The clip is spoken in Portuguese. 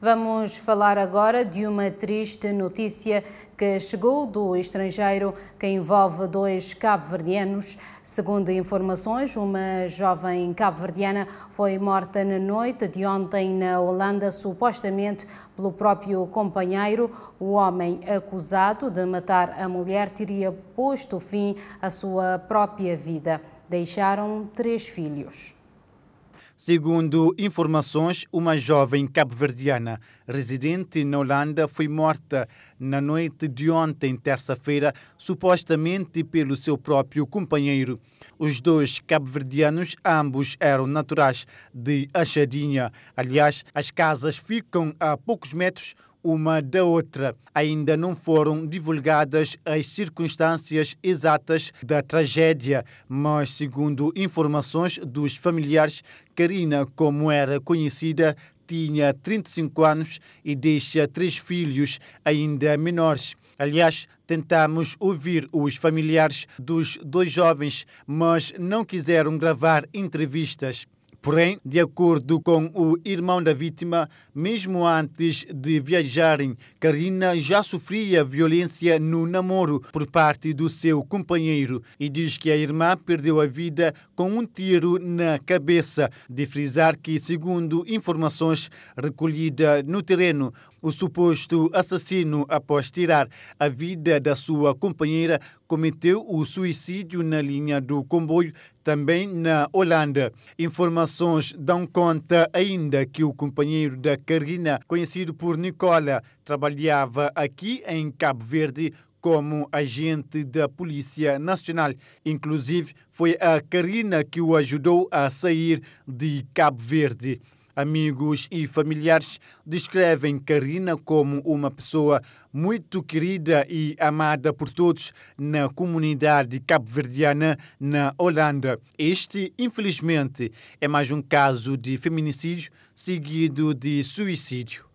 Vamos falar agora de uma triste notícia que chegou do estrangeiro que envolve dois cabo-verdianos. Segundo informações, uma jovem cabo-verdiana foi morta na noite de ontem na Holanda, supostamente pelo próprio companheiro. O homem acusado de matar a mulher teria posto fim à sua própria vida. Deixaram três filhos. Segundo informações, uma jovem cabo-verdiana residente na Holanda foi morta na noite de ontem, terça-feira, supostamente pelo seu próprio companheiro. Os dois cabo-verdianos, ambos eram naturais de Achadinha. Aliás, as casas ficam a poucos metros uma da outra. Ainda não foram divulgadas as circunstâncias exatas da tragédia, mas, segundo informações dos familiares, Karina, como era conhecida, tinha 35 anos e deixa três filhos ainda menores. Aliás, tentamos ouvir os familiares dos dois jovens, mas não quiseram gravar entrevistas. Porém, de acordo com o irmão da vítima, mesmo antes de viajarem, Karina já sofria violência no namoro por parte do seu companheiro e diz que a irmã perdeu a vida com um tiro na cabeça. De frisar que, segundo informações recolhidas no terreno, o suposto assassino, após tirar a vida da sua companheira, cometeu o suicídio na linha do comboio também na Holanda. Informações dão conta ainda que o companheiro da Karina, conhecido por Nicola, trabalhava aqui em Cabo Verde como agente da Polícia Nacional. Inclusive, foi a Karina que o ajudou a sair de Cabo Verde. Amigos e familiares descrevem Karina como uma pessoa muito querida e amada por todos na comunidade cabo-verdiana na Holanda. Este, infelizmente, é mais um caso de feminicídio seguido de suicídio.